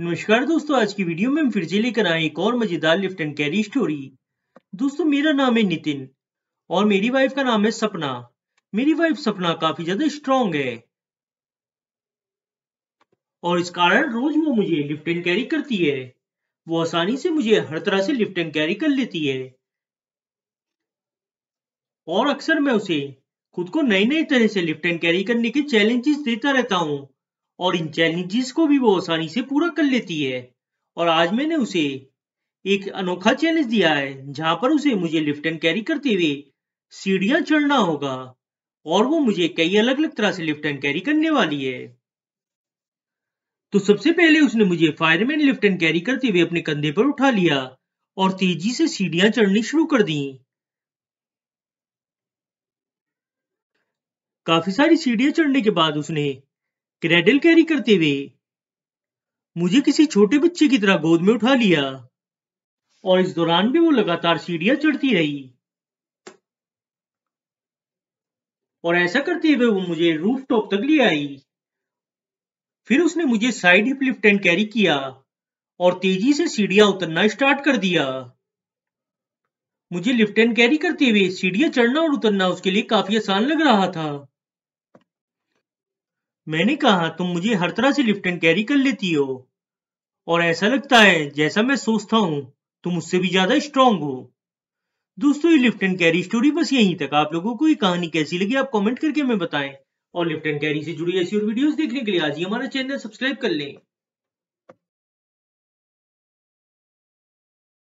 नमस्कार दोस्तों आज की वीडियो में हम फिर से लेकर आए एक और मजेदार लिफ्ट एंड कैरी स्टोरी दोस्तों मेरा नाम है नितिन और मेरी वाइफ का नाम है सपना मेरी वाइफ सपना काफी ज्यादा स्ट्रांग है और इस कारण रोज वो मुझे लिफ्ट एंड कैरी करती है वो आसानी से मुझे हर तरह से लिफ्ट एंड कैरी कर लेती है और अक्सर मैं उसे खुद को नई नई तरह से लिफ्ट एंड कैरी करने के चैलेंजेस देता रहता हूँ और इन चैलेंजेस को भी वो आसानी से पूरा कर लेती है और आज मैंने उसे एक अनोखा चैलेंज दिया है जहां पर उसे मुझे लिफ्ट एंड कैरी करते हुए सीढ़ियां चढ़ना होगा और वो मुझे कई अलग अलग तरह से लिफ्ट एंड कैरी करने वाली है तो सबसे पहले उसने मुझे फायरमैन लिफ्ट एंड कैरी करते हुए अपने कंधे पर उठा लिया और तेजी से सीढ़ियां चढ़नी शुरू कर दी काफी सारी सीढ़ियां चढ़ने के बाद उसने क्रेडल कैरी करते हुए मुझे किसी छोटे बच्चे की तरह गोद में उठा लिया और इस दौरान भी वो लगातार सीढ़ियां चढ़ती रही और ऐसा करते हुए वो मुझे रूफ टॉप तक ले आई फिर उसने मुझे side hip lift and carry किया और तेजी से सीढ़ियां उतरना स्टार्ट कर दिया मुझे लिफ्ट एंड कैरी करते हुए सीढ़ियां चढ़ना और उतरना उसके लिए काफी आसान लग रहा था मैंने कहा तुम मुझे हर तरह से लिफ्ट एंड कैरी कर लेती हो और ऐसा लगता है जैसा मैं सोचता हूँ तुम उससे भी ज्यादा स्ट्रांग हो दोस्तों ये लिफ्ट एंड कैरी स्टोरी बस यहीं तक आप लोगों को ये कहानी कैसी लगी आप कमेंट करके हमें बताएं और लिफ्ट एंड कैरी से जुड़ी ऐसी और वीडियोस देखने के लिए आज ही हमारा चैनल सब्सक्राइब कर लें